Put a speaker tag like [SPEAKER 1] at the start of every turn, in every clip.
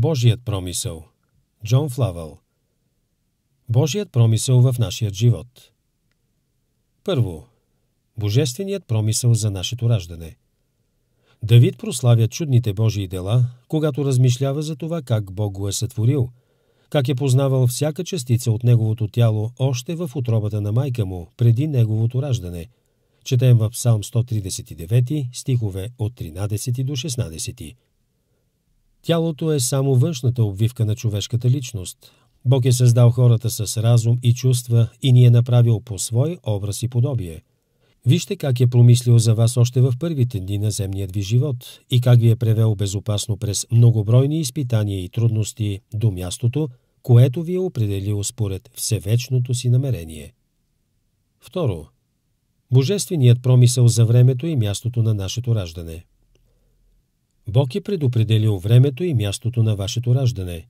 [SPEAKER 1] Божият промисъл Джон Флавъл Божият промисъл в нашия живот Първо Божественият промисъл за нашето раждане Давид прославя чудните Божии дела, когато размишлява за това как Бог го е сътворил, как е познавал всяка частица от неговото тяло още в отробата на майка му, преди неговото раждане. Четем в Псалм 139, стихове от 13 до 16. Тялото е само външната обвивка на човешката личност. Бог е създал хората с разум и чувства и ни е направил по свой образ и подобие. Вижте как е промислил за вас още в първите дни на земният ви живот и как ви е превел безопасно през многобройни изпитания и трудности до мястото, което ви е определил според всевечното си намерение. Второ. Божественият промисъл за времето и мястото на нашето раждане – Бог е предопределил времето и мястото на вашето раждане.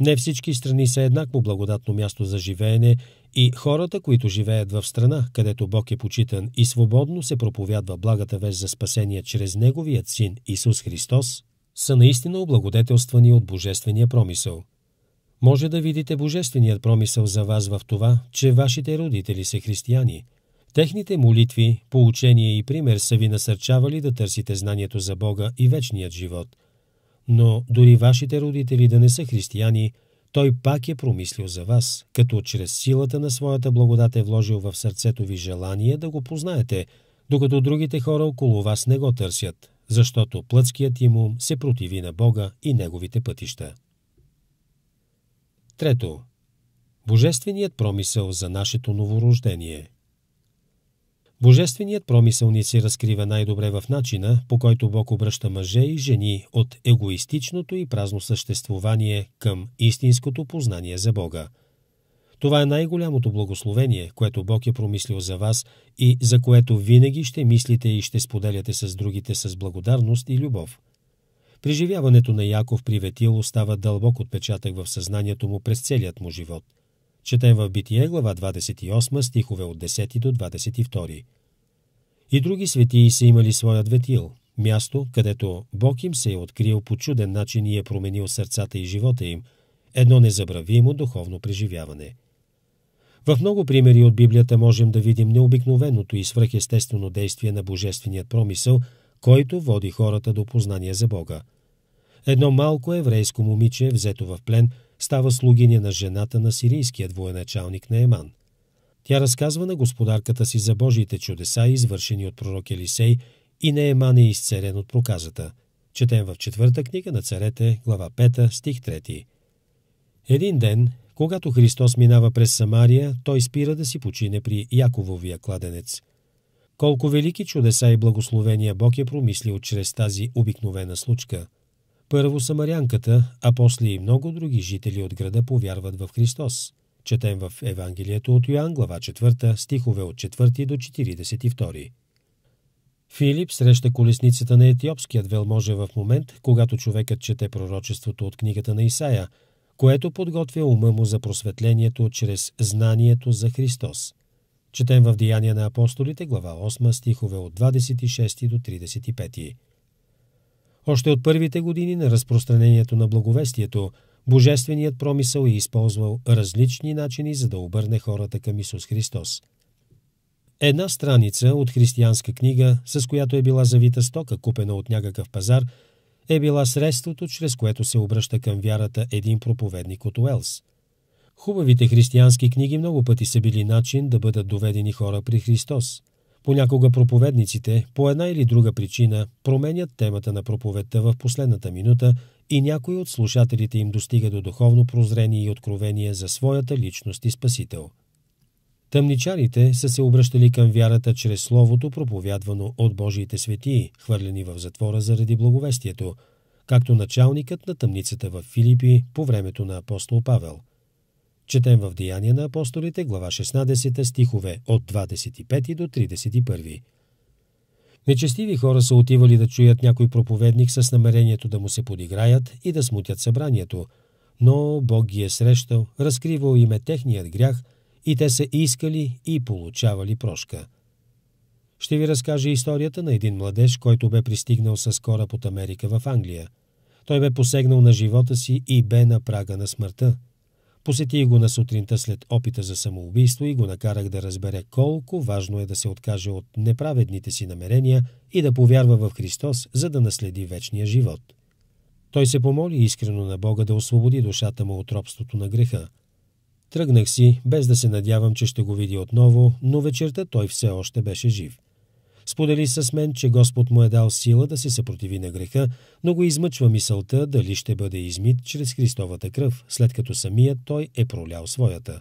[SPEAKER 1] Не всички страни са еднакво благодатно място за живеене и хората, които живеят в страна, където Бог е почитан и свободно се проповядва благата вест за спасение чрез Неговият Син Исус Христос, са наистина облагодетелствани от Божествения промисъл. Може да видите Божественият промисъл за вас в това, че вашите родители са християни – Техните молитви, поучения и пример са ви насърчавали да търсите знанието за Бога и вечният живот. Но дори вашите родители да не са християни, той пак е промислил за вас, като чрез силата на своята благодат е вложил в сърцето ви желание да го познаете, докато другите хора около вас не го търсят, защото плътският им ум се противи на Бога и неговите пътища. Трето. Божественият промисъл за нашето новорождение – Божественият промисъл ни се разкрива най-добре в начина, по който Бог обръща мъже и жени от егоистичното и празно съществувание към истинското познание за Бога. Това е най-голямото благословение, което Бог е промислил за вас и за което винаги ще мислите и ще споделяте с другите с благодарност и любов. Преживяването на Яков при Ветил остава дълбок отпечатък в съзнанието му през целият му живот. Четем в Битие глава 28 стихове от 10 до 22. И други светии са имали своят ветил, място, където Бог им се е открил по чуден начин и е променил сърцата и живота им, едно незабравимо духовно преживяване. В много примери от Библията можем да видим необикновеното и свръхестествено действие на божественият промисъл, който води хората до познание за Бога. Едно малко еврейско момиче, взето в плен, става слугиня на жената на сирийският военачалник Еман. Тя разказва на господарката си за Божиите чудеса, извършени от пророк Елисей, и Нееман е изцерен от проказата. Четем в четвърта книга на царете, глава 5, стих 3. Един ден, когато Христос минава през Самария, той спира да си почине при Якововия кладенец. Колко велики чудеса и благословения Бог е промислил чрез тази обикновена случка. Първо самарянката, а после и много други жители от града повярват в Христос. Четем в Евангелието от Йоан, глава 4, стихове от 4 до 42. Филип среща колесницата на етиопският велможе в момент, когато човекът чете пророчеството от книгата на Исаия, което подготвя ума му за просветлението чрез знанието за Христос. Четем в Деяния на апостолите, глава 8, стихове от 26 до 35. Още от първите години на разпространението на благовестието – Божественият промисъл е използвал различни начини, за да обърне хората към Исус Христос. Една страница от християнска книга, с която е била завита стока, купена от някакъв пазар, е била средството, чрез което се обръща към вярата един проповедник от Уелс. Хубавите християнски книги много пъти са били начин да бъдат доведени хора при Христос. Понякога проповедниците, по една или друга причина, променят темата на проповедта в последната минута – и някой от слушателите им достига до духовно прозрение и откровение за своята личност и Спасител. Тъмничарите са се обръщали към вярата чрез Словото, проповядвано от Божиите светии, хвърлени в затвора заради благовестието, както началникът на тъмницата в Филипи по времето на апостол Павел. Четем в Деяния на апостолите глава 16 стихове от 25 до 31. Нечестиви хора са отивали да чуят някой проповедник с намерението да му се подиграят и да смутят събранието, но Бог ги е срещал, разкривал им е техният грях и те са искали и получавали прошка. Ще ви разкажа историята на един младеж, който бе пристигнал с кораб от Америка в Англия. Той бе посегнал на живота си и бе на прага на смъртта – Посетих го на сутринта след опита за самоубийство и го накарах да разбере колко важно е да се откаже от неправедните си намерения и да повярва в Христос, за да наследи вечния живот. Той се помоли искрено на Бога да освободи душата му от робството на греха. Тръгнах си, без да се надявам, че ще го видя отново, но вечерта той все още беше жив. Сподели с мен, че Господ му е дал сила да се съпротиви на греха, но го измъчва мисълта дали ще бъде измит чрез Христовата кръв, след като самият той е пролял своята.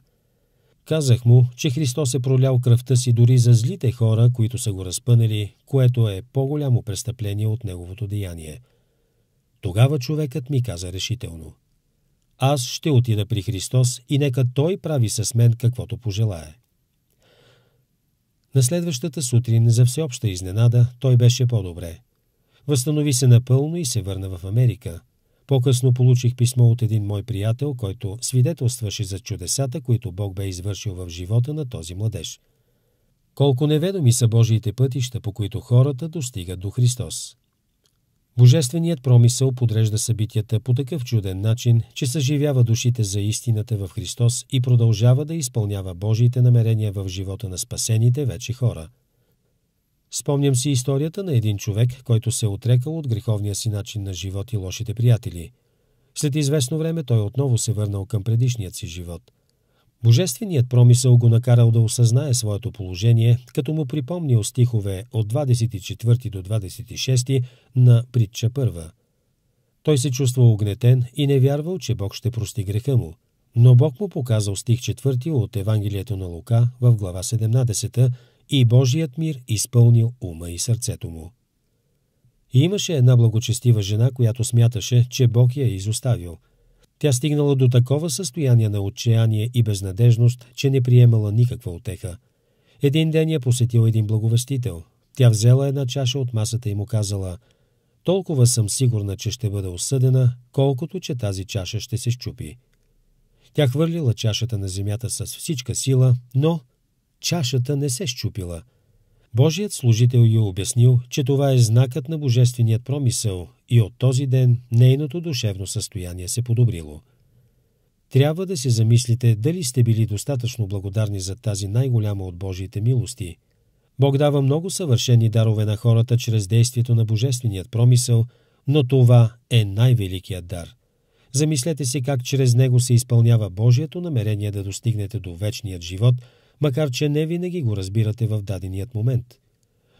[SPEAKER 1] Казах му, че Христос е пролял кръвта си дори за злите хора, които са го разпънали, което е по-голямо престъпление от неговото деяние. Тогава човекът ми каза решително. Аз ще отида при Христос и нека Той прави с мен каквото пожелае. На следващата сутрин за всеобща изненада той беше по-добре. Възстанови се напълно и се върна в Америка. По-късно получих писмо от един мой приятел, който свидетелстваше за чудесата, които Бог бе извършил в живота на този младеж. Колко неведоми са Божиите пътища, по които хората достигат до Христос. Божественият промисъл подрежда събитията по такъв чуден начин, че съживява душите за истината в Христос и продължава да изпълнява Божиите намерения в живота на спасените вече хора. Спомням си историята на един човек, който се отрекал от греховния си начин на живот и лошите приятели. След известно време той отново се върнал към предишният си живот – Божественият промисъл го накарал да осъзнае своето положение, като му припомнил стихове от 24 до 26 на Притча първа. Той се чувствал огнетен и не вярвал, че Бог ще прости греха му. Но Бог му показал стих 4 от Евангелието на Лука в глава 17 и Божият мир изпълнил ума и сърцето му. И имаше една благочестива жена, която смяташе, че Бог я е изоставил – тя стигнала до такова състояние на отчаяние и безнадежност, че не приемала никаква отеха. Един ден я посетил един благовестител. Тя взела една чаша от масата и му казала «Толкова съм сигурна, че ще бъда осъдена, колкото, че тази чаша ще се щупи». Тя хвърлила чашата на земята с всичка сила, но чашата не се щупила – Божият служител й е обяснил, че това е знакът на божественият промисъл и от този ден нейното душевно състояние се подобрило. Трябва да се замислите дали сте били достатъчно благодарни за тази най-голяма от Божиите милости. Бог дава много съвършени дарове на хората чрез действието на божественият промисъл, но това е най-великият дар. Замислете си как чрез него се изпълнява Божието намерение да достигнете до вечният живот – макар че не винаги го разбирате в даденият момент.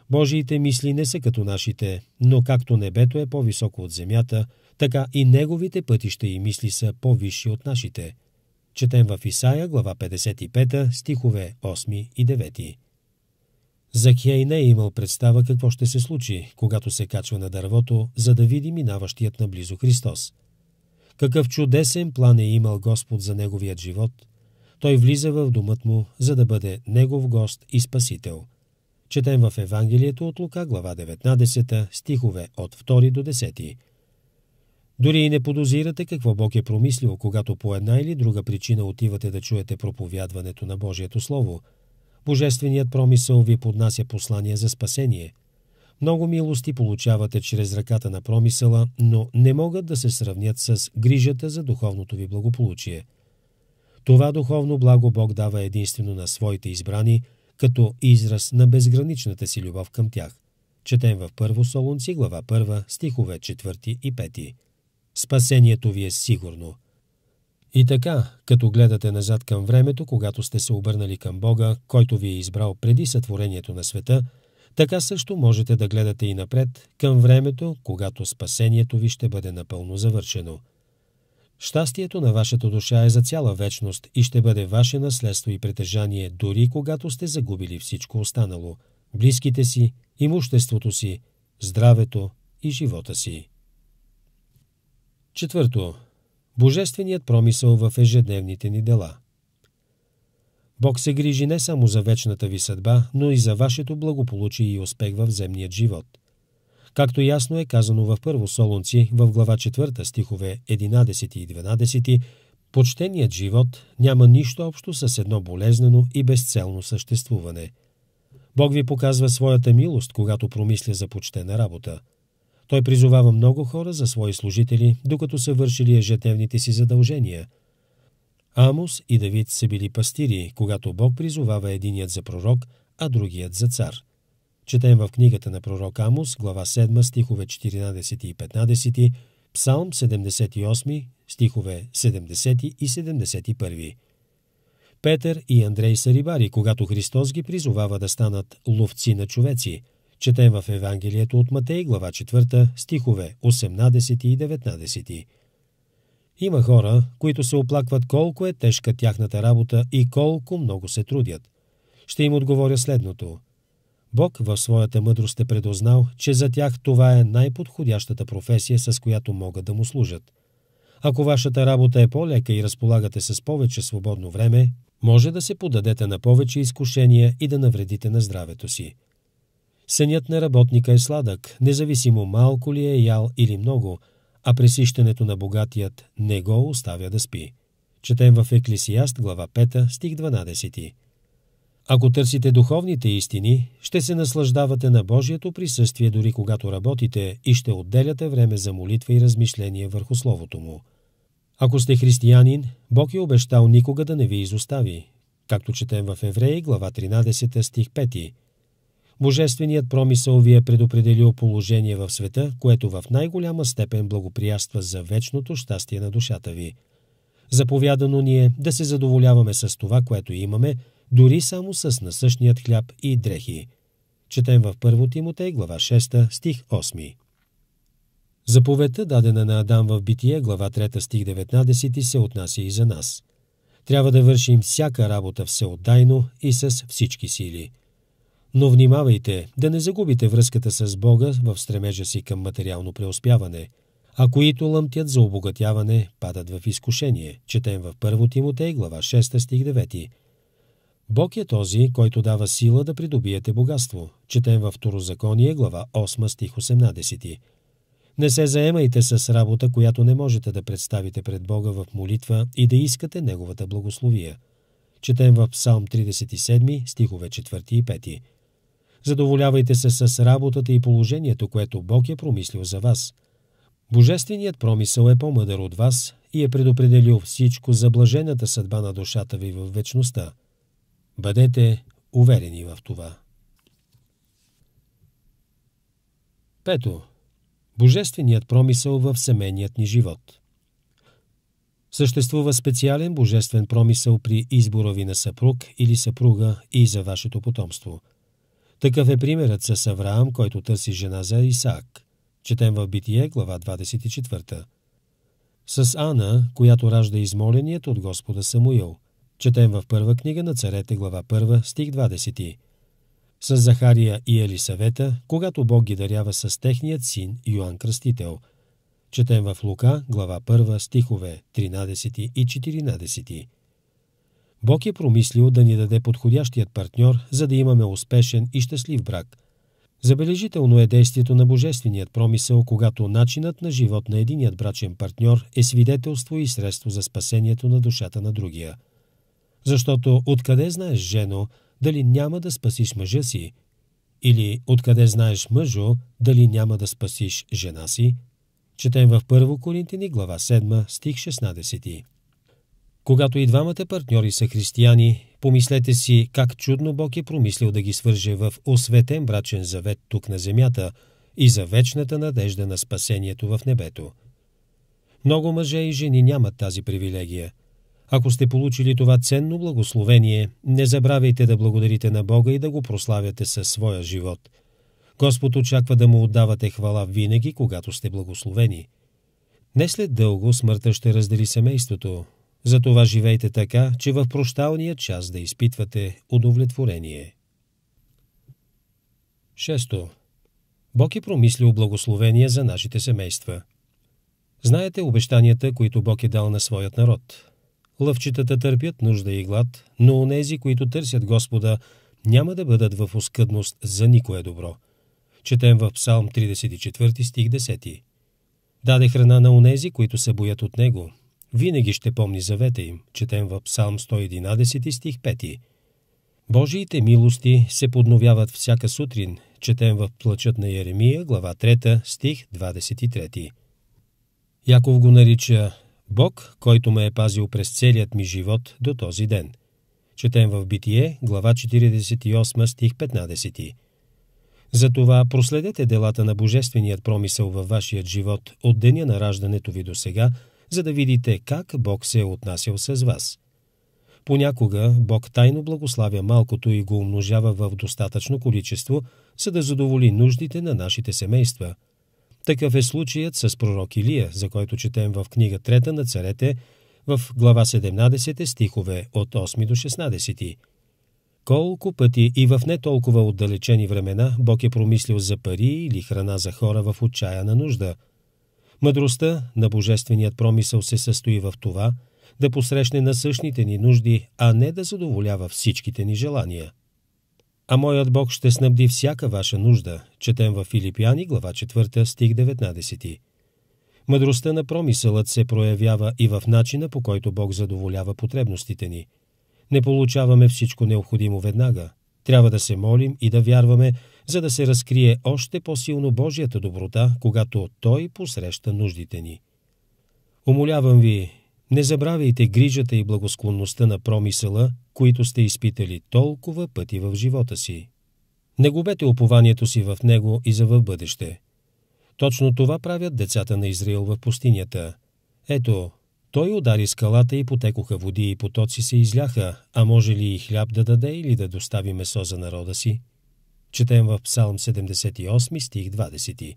[SPEAKER 1] Божиите мисли не са като нашите, но както небето е по-високо от земята, така и неговите пътища и мисли са по-висши от нашите. Четем в Исаия, глава 55, стихове 8 и 9. Закхей не е имал представа какво ще се случи, когато се качва на дървото, за да види минаващият наблизо Христос. Какъв чудесен план е имал Господ за неговият живот – той влиза в думът му, за да бъде негов гост и спасител. Четем в Евангелието от Лука, глава 19, стихове от 2 до 10. Дори и не подозирате какво Бог е промислил, когато по една или друга причина отивате да чуете проповядването на Божието Слово. Божественият промисъл ви поднася послание за спасение. Много милости получавате чрез ръката на промисъла, но не могат да се сравнят с грижата за духовното ви благополучие – това духовно благо Бог дава единствено на своите избрани, като израз на безграничната си любов към тях. Четем в Първо Солунци, глава 1, стихове 4 и 5. Спасението ви е сигурно. И така, като гледате назад към времето, когато сте се обърнали към Бога, който ви е избрал преди сътворението на света, така също можете да гледате и напред към времето, когато спасението ви ще бъде напълно завършено – Щастието на вашата душа е за цяла вечност и ще бъде ваше наследство и притежание, дори когато сте загубили всичко останало – близките си, имуществото си, здравето и живота си. Четвърто. Божественият промисъл в ежедневните ни дела. Бог се грижи не само за вечната ви съдба, но и за вашето благополучие и успех в земният живот – както ясно е казано в Първо Солунци, в глава 4 стихове 11 и 12, почтеният живот няма нищо общо с едно болезнено и безцелно съществуване. Бог ви показва своята милост, когато промисля за почтена работа. Той призовава много хора за свои служители, докато са вършили ежедневните си задължения. Амос и Давид са били пастири, когато Бог призовава единият за пророк, а другият за цар – Четем в книгата на пророк Амос, глава 7, стихове 14 и 15, Псалм 78, стихове 70 и 71. Петър и Андрей са рибари, когато Христос ги призовава да станат ловци на човеци. Четем в Евангелието от Матей, глава 4, стихове 18 и 19. Има хора, които се оплакват колко е тежка тяхната работа и колко много се трудят. Ще им отговоря следното – Бог в своята мъдрост е предознал, че за тях това е най-подходящата професия, с която могат да му служат. Ако вашата работа е по-лека и разполагате с повече свободно време, може да се подадете на повече изкушения и да навредите на здравето си. Сънят на работника е сладък, независимо малко ли е ял или много, а пресищането на богатият не го оставя да спи. Четем в Еклисиаст, глава 5, стих 12. Ако търсите духовните истини, ще се наслаждавате на Божието присъствие дори когато работите и ще отделяте време за молитва и размишление върху Словото Му. Ако сте християнин, Бог е обещал никога да не ви изостави, както четем в Евреи, глава 13, стих 5. Божественият промисъл ви е предопределил положение в света, което в най-голяма степен благоприятства за вечното щастие на душата ви. Заповядано ни е да се задоволяваме с това, което имаме – дори само с насъщният хляб и дрехи. Четем в 1 Тимотей, глава 6, стих 8. Заповедта, дадена на Адам в Битие, глава 3, стих 19, се отнася и за нас. Трябва да вършим всяка работа всеотдайно и с всички сили. Но внимавайте да не загубите връзката с Бога в стремежа си към материално преуспяване, а които лъмтят за обогатяване падат в изкушение. Четем в 1 Тимотей, глава 6, стих 9. Бог е този, който дава сила да придобиете богатство. Четем във Второзаконие, глава 8, стих 18. Не се заемайте с работа, която не можете да представите пред Бога в молитва и да искате Неговата благословия. Четем в Псалм 37, стихове 4 и 5. Задоволявайте се с работата и положението, което Бог е промислил за вас. Божественият промисъл е по-мъдър от вас и е предопределил всичко за блажената съдба на душата ви в вечността – Бъдете уверени в това. Пето. Божественият промисъл в семейният ни живот. Съществува специален божествен промисъл при изборови на съпруг или съпруга и за вашето потомство. Такъв е примерът с Авраам, който търси жена за Исаак. Четем в Битие, глава 24. С Ана, която ражда измоленият от Господа Самуил. Четем в първа книга на царете, глава 1, стих 20. С Захария и Елисавета, когато Бог ги дарява с техният син Йоанн Кръстител. Четем в Лука, глава 1, стихове 13 и 14. Бог е промислил да ни даде подходящият партньор, за да имаме успешен и щастлив брак. Забележително е действието на божественият промисъл, когато начинът на живот на единият брачен партньор е свидетелство и средство за спасението на душата на другия – защото откъде знаеш, жено, дали няма да спасиш мъжа си? Или откъде знаеш, мъжо, дали няма да спасиш жена си? Четем в 1 Коринтини, глава 7, стих 16. Когато и двамата партньори са християни, помислете си как чудно Бог е промислил да ги свърже в осветен брачен завет тук на земята и за вечната надежда на спасението в небето. Много мъже и жени нямат тази привилегия – ако сте получили това ценно благословение, не забравяйте да благодарите на Бога и да го прославяте със своя живот. Господ очаква да му отдавате хвала винаги, когато сте благословени. Не след дълго смъртта ще раздели семейството. Затова живейте така, че в прощалния час да изпитвате удовлетворение. Шесто, Бог е промислил благословение за нашите семейства. Знаете обещанията, които Бог е дал на своят народ – Лъвчетата търпят нужда и глад, но онези, които търсят Господа, няма да бъдат в оскъдност за никое добро. Четем в Псалм 34 стих 10. Даде храна на онези, които се боят от Него. Винаги ще помни завета им. Четем в Псалм 111 стих 5. Божиите милости се подновяват всяка сутрин. Четем в Плачът на Еремия, глава 3, стих 23. Яков го нарича Бог, който ме е пазил през целият ми живот до този ден. Четем в Битие, глава 48, стих 15. Затова проследете делата на Божественият промисъл във вашият живот от деня на раждането ви до сега, за да видите как Бог се е отнасял с вас. Понякога Бог тайно благославя малкото и го умножава в достатъчно количество, за да задоволи нуждите на нашите семейства – такъв е случаят с пророк Илия, за който четем в книга 3 на царете, в глава 17 стихове от 8 до 16. Колко пъти и в не толкова отдалечени времена Бог е промислил за пари или храна за хора в отчаяна нужда. Мъдростта на божественият промисъл се състои в това да посрещне насъщните ни нужди, а не да задоволява всичките ни желания. А моят Бог ще снабди всяка ваша нужда, четем в Филипяни, глава 4, стих 19. Мъдростта на промисълът се проявява и в начина, по който Бог задоволява потребностите ни. Не получаваме всичко необходимо веднага. Трябва да се молим и да вярваме, за да се разкрие още по-силно Божията доброта, когато Той посреща нуждите ни. Умолявам ви, не забравяйте грижата и благосклонността на промисъла, които сте изпитали толкова пъти в живота си. Не губете упованието си в него и за в бъдеще. Точно това правят децата на Израил в пустинята. Ето, той удари скалата и потекоха води и потоци се изляха, а може ли и хляб да даде или да достави месо за народа си? Четем в Псалм 78 стих 20.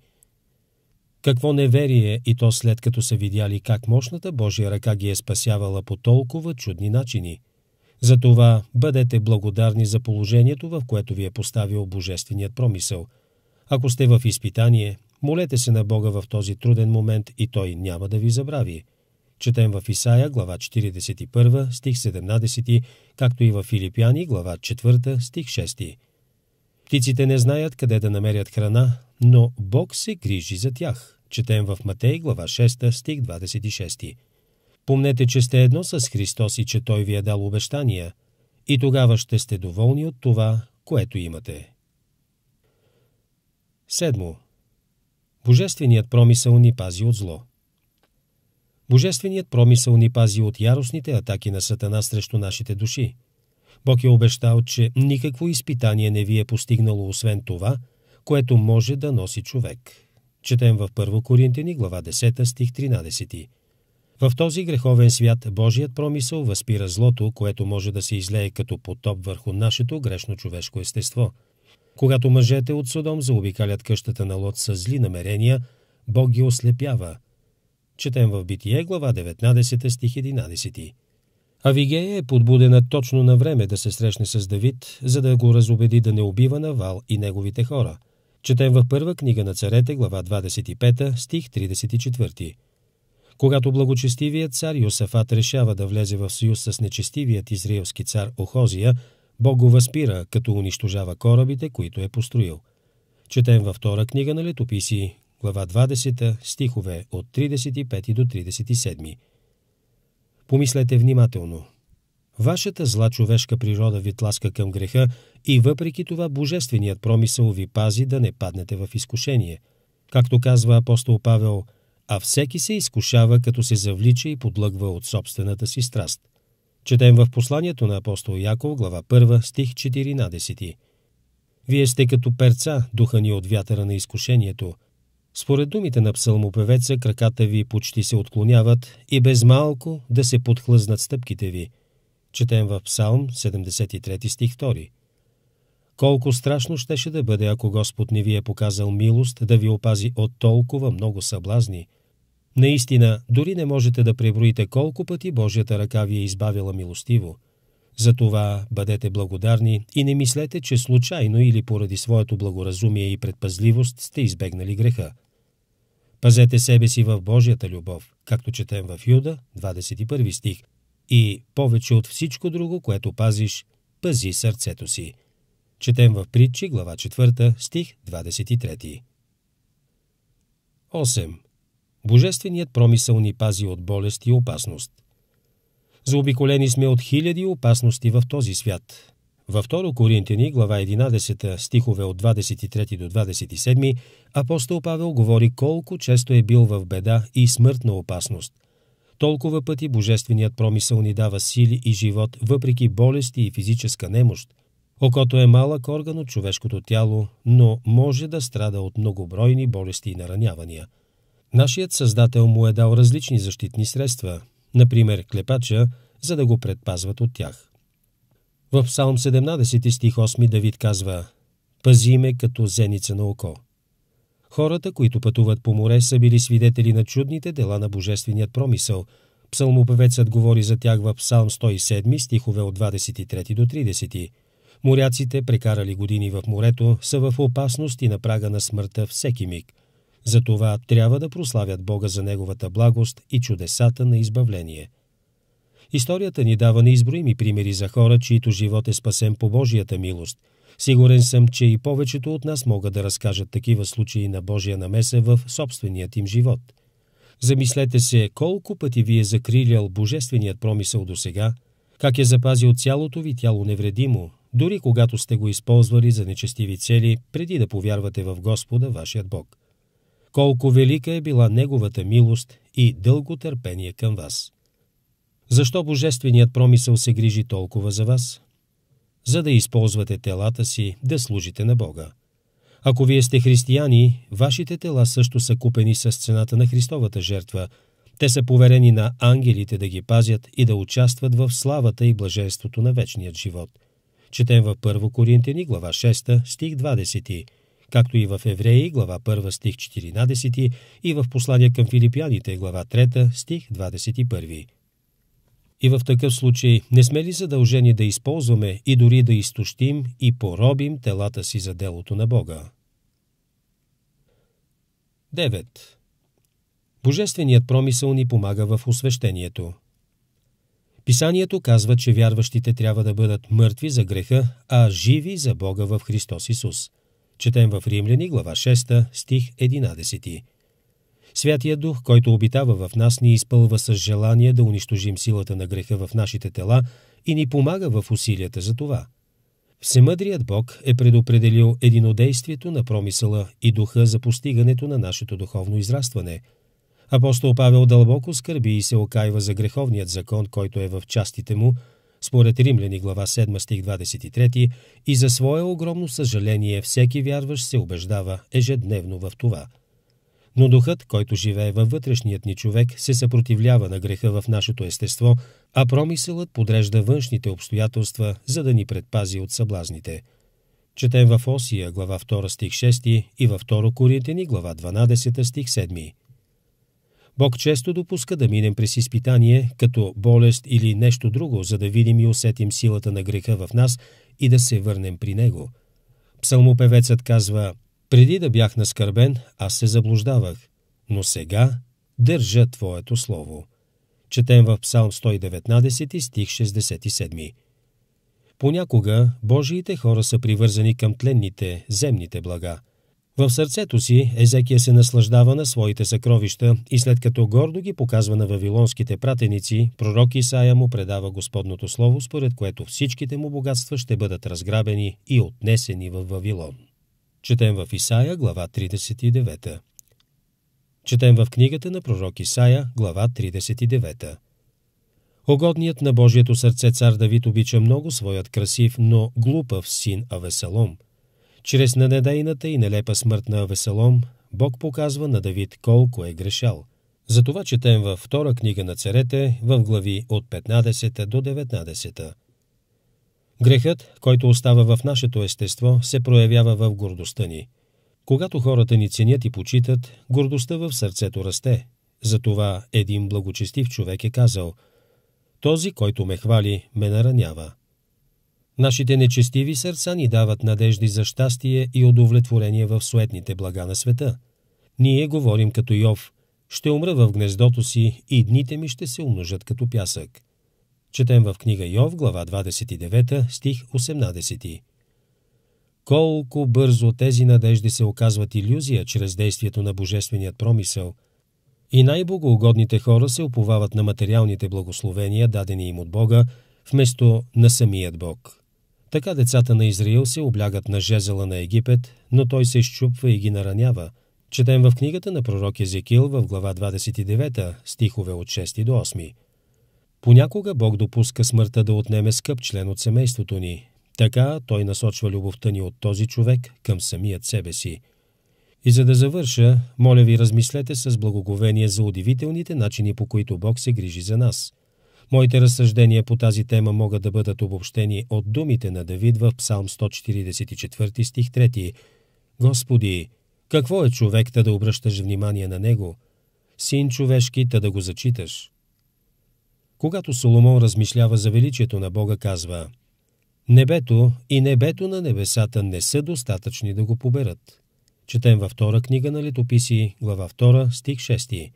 [SPEAKER 1] Какво неверие и то след като са видяли как мощната Божия ръка ги е спасявала по толкова чудни начини.
[SPEAKER 2] Затова
[SPEAKER 1] бъдете благодарни за положението, в което ви е поставил Божественият промисъл. Ако сте в изпитание, молете се на Бога в този труден момент и Той няма да ви забрави. Четем в Исаия, глава 41, стих 17, както и в Филипяни, глава 4, стих 6. Птиците не знаят къде да намерят храна, но Бог се грижи за тях. Четем в Матей, глава 6, стих 26. Помнете, че сте едно с Христос и че Той ви е дал обещания, и тогава ще сте доволни от това, което имате. Седмо. Божественият промисъл ни пази от зло. Божественият промисъл ни пази от яростните атаки на Сатана срещу нашите души. Бог е обещал, че никакво изпитание не ви е постигнало освен това, което може да носи човек. Четем в 1 Коринтини, глава 10, стих 13. В този греховен свят Божият промисъл възпира злото, което може да се излее като потоп върху нашето грешно човешко естество. Когато мъжете от Содом заобикалят къщата на Лот с зли намерения, Бог ги ослепява. Четем в Битие, глава 19, стих 11. Авигея е подбудена точно на време да се срещне с Давид, за да го разобеди да не убива Навал и неговите хора – Четем в първа книга на царете, глава 25, стих 34. Когато благочестивият цар Йосафат решава да влезе в съюз с нечестивият израелски цар Охозия, Бог го възпира, като унищожава корабите, които е построил. Четем във втора книга на летописи, глава 20, стихове от 35 до 37. Помислете внимателно. Вашата зла човешка природа ви тласка към греха и въпреки това божественият промисъл ви пази да не паднете в изкушение. Както казва апостол Павел, а всеки се изкушава, като се завлича и подлъгва от собствената си страст. Четем в посланието на апостол Яков, глава 1, стих 14. Вие сте като перца, духани от вятъра на изкушението. Според думите на псалмопевеца, краката ви почти се отклоняват и без малко да се подхлъзнат стъпките ви – четем в Псалм 73 стих 2. Колко страшно щеше да бъде, ако Господ не ви е показал милост да ви опази от толкова много съблазни. Наистина, дори не можете да преброите колко пъти Божията ръка ви е избавила милостиво. Затова бъдете благодарни и не мислете, че случайно или поради своето благоразумие и предпазливост сте избегнали греха. Пазете себе си в Божията любов, както четем в Юда, 21 стих – и повече от всичко друго, което пазиш, пази сърцето си. Четем в притчи, глава 4, стих 23. 8. Божественият промисъл ни пази от болест и опасност. Заобиколени сме от хиляди опасности в този свят. Във 2 Коринтини, глава 11, стихове от 23 до 27, апостол Павел говори колко често е бил в беда и смъртна опасност – толкова пъти Божественият промисъл ни дава сили и живот, въпреки болести и физическа немощ. Окото е малък орган от човешкото тяло, но може да страда от многобройни болести и наранявания. Нашият Създател му е дал различни защитни средства, например клепача, за да го предпазват от тях. В Псалм 17 стих 8 Давид казва «Пази ме като зеница на око». Хората, които пътуват по море, са били свидетели на чудните дела на божественият промисъл. Псалмопевецът говори за тях в Псалм 107, стихове от 23 до 30. Моряците, прекарали години в морето, са в опасност и на прага на смъртта всеки миг. Затова трябва да прославят Бога за Неговата благост и чудесата на избавление. Историята ни дава неизброими примери за хора, чието живот е спасен по Божията милост – Сигурен съм, че и повечето от нас могат да разкажат такива случаи на Божия намеса в собственият им живот. Замислете се колко пъти ви е закрилял божественият промисъл до сега, как е запазил цялото ви тяло невредимо, дори когато сте го използвали за нечестиви цели, преди да повярвате в Господа, вашият Бог. Колко велика е била Неговата милост и дълго търпение към вас. Защо Божественият промисъл се грижи толкова за вас? за да използвате телата си да служите на Бога. Ако вие сте християни, вашите тела също са купени с цената на Христовата жертва. Те са поверени на ангелите да ги пазят и да участват в славата и блаженството на вечният живот. Четем в 1 Коринтени, глава 6, стих 20, както и в Евреи, глава 1, стих 14 и в послание към филипяните, глава 3, стих 21. И в такъв случай не сме ли задължени да използваме и дори да изтощим и поробим телата си за делото на Бога? 9. Божественият промисъл ни помага в освещението. Писанието казва, че вярващите трябва да бъдат мъртви за греха, а живи за Бога в Христос Исус. Четем в Римляни, глава 6, стих Святия Дух, който обитава в нас, ни изпълва с желание да унищожим силата на греха в нашите тела и ни помага в усилията за това. Всемъдрият Бог е предопределил единодействието на промисъла и духа за постигането на нашето духовно израстване. Апостол Павел дълбоко скърби и се окаива за греховният закон, който е в частите му, според Римляни глава 7 стих 23, и за свое огромно съжаление всеки вярващ се убеждава ежедневно в това – но духът, който живее във вътрешният ни човек, се съпротивлява на греха в нашето естество, а промисълът подрежда външните обстоятелства, за да ни предпази от съблазните. Четем в Осия, глава 2, стих 6 и във 2 Коринтени, глава 12, стих 7. Бог често допуска да минем през изпитание, като болест или нещо друго, за да видим и усетим силата на греха в нас и да се върнем при него. Псалмопевецът казва – преди да бях наскърбен, аз се заблуждавах, но сега държа Твоето Слово. Четем в Псалм 119 стих 67. Понякога Божиите хора са привързани към тленните, земните блага. В сърцето си Езекия се наслаждава на своите съкровища и след като гордо ги показва на вавилонските пратеници, пророк Исаия му предава Господното Слово, според което всичките му богатства ще бъдат разграбени и отнесени в Вавилон. Четем в Исаия, глава 39. Четем в книгата на пророк Исаия, глава 39. Огодният на Божието сърце цар Давид обича много своят красив, но глупав син Авесалом. Чрез нанедейната и нелепа смърт на Авесалом, Бог показва на Давид колко е грешал. Затова четем във втора книга на царете, в глави от 15 до 19. Грехът, който остава в нашето естество, се проявява в гордостта ни. Когато хората ни ценят и почитат, гордостта в сърцето расте. Затова един благочестив човек е казал «Този, който ме хвали, ме наранява». Нашите нечестиви сърца ни дават надежди за щастие и удовлетворение в суетните блага на света. Ние говорим като Йов, ще умра в гнездото си и дните ми ще се умножат като пясък. Четем в книга Йов, глава 29, стих 18. Колко бързо тези надежди се оказват иллюзия чрез действието на божественият промисъл. И най-богоугодните хора се уповават на материалните благословения, дадени им от Бога, вместо на самият Бог. Така децата на Израил се облягат на жезела на Египет, но той се изчупва и ги наранява. Четем в книгата на пророк Езекил в глава 29, стихове от 6 до 8. Понякога Бог допуска смъртта да отнеме скъп член от семейството ни. Така той насочва любовта ни от този човек към самият себе си. И за да завърша, моля ви размислете с благоговение за удивителните начини по които Бог се грижи за нас. Моите разсъждения по тази тема могат да бъдат обобщени от думите на Давид в Псалм 144 стих 3. Господи, какво е човек да обръщаш внимание на него? Син човешки, та да го зачиташ – когато Соломон размишлява за величието на Бога, казва «Небето и небето на небесата не са достатъчни да го поберат». Четем във втора книга на летописи, глава 2, стих 6.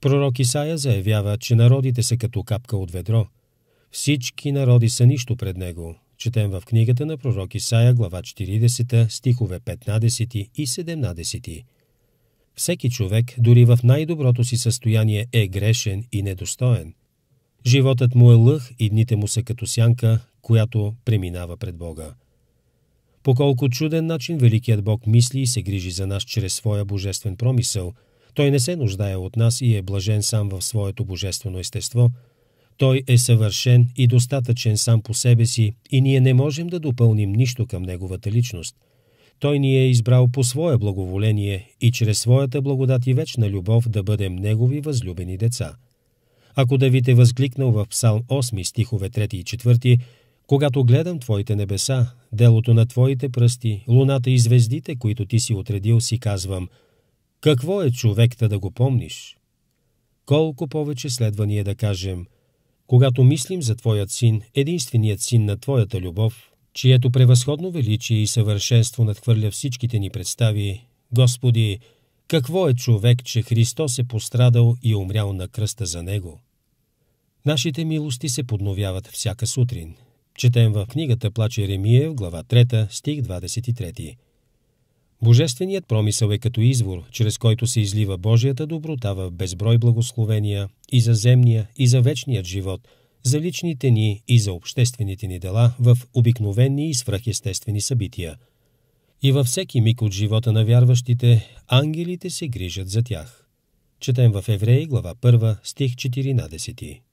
[SPEAKER 1] Пророк Исаия заявява, че народите са като капка от ведро. Всички народи са нищо пред него. Четем в книгата на пророк Исаия, глава 40, стихове 15 и 17. Всеки човек, дори в най-доброто си състояние, е грешен и недостоен – Животът му е лъх и дните му са като сянка, която преминава пред Бога. По колко чуден начин Великият Бог мисли и се грижи за нас чрез своя божествен промисъл. Той не се нуждае от нас и е блажен сам в своето божествено естество. Той е съвършен и достатъчен сам по себе си и ние не можем да допълним нищо към Неговата личност. Той ни е избрал по свое благоволение и чрез своята благодат и вечна любов да бъдем Негови възлюбени деца – ако Давид е възкликнал в Псалм 8 стихове 3 и 4, когато гледам Твоите небеса, делото на Твоите пръсти, луната и звездите, които Ти си отредил, си казвам, какво е човекта да го помниш? Колко повече следва ние да кажем, когато мислим за Твоят син, единственият син на Твоята любов, чието превъзходно величие и съвършенство надхвърля всичките ни представи, Господи, какво е човек, че Христос е пострадал и умрял на кръста за него? Нашите милости се подновяват всяка сутрин. Четем в книгата Плач в глава 3, стих 23. Божественият промисъл е като извор, чрез който се излива Божията доброта в безброй благословения и за земния, и за вечният живот, за личните ни и за обществените ни дела в обикновени и свръхестествени събития. И във всеки миг от живота на вярващите, ангелите се грижат за тях. Четем в Евреи, глава 1, стих 14.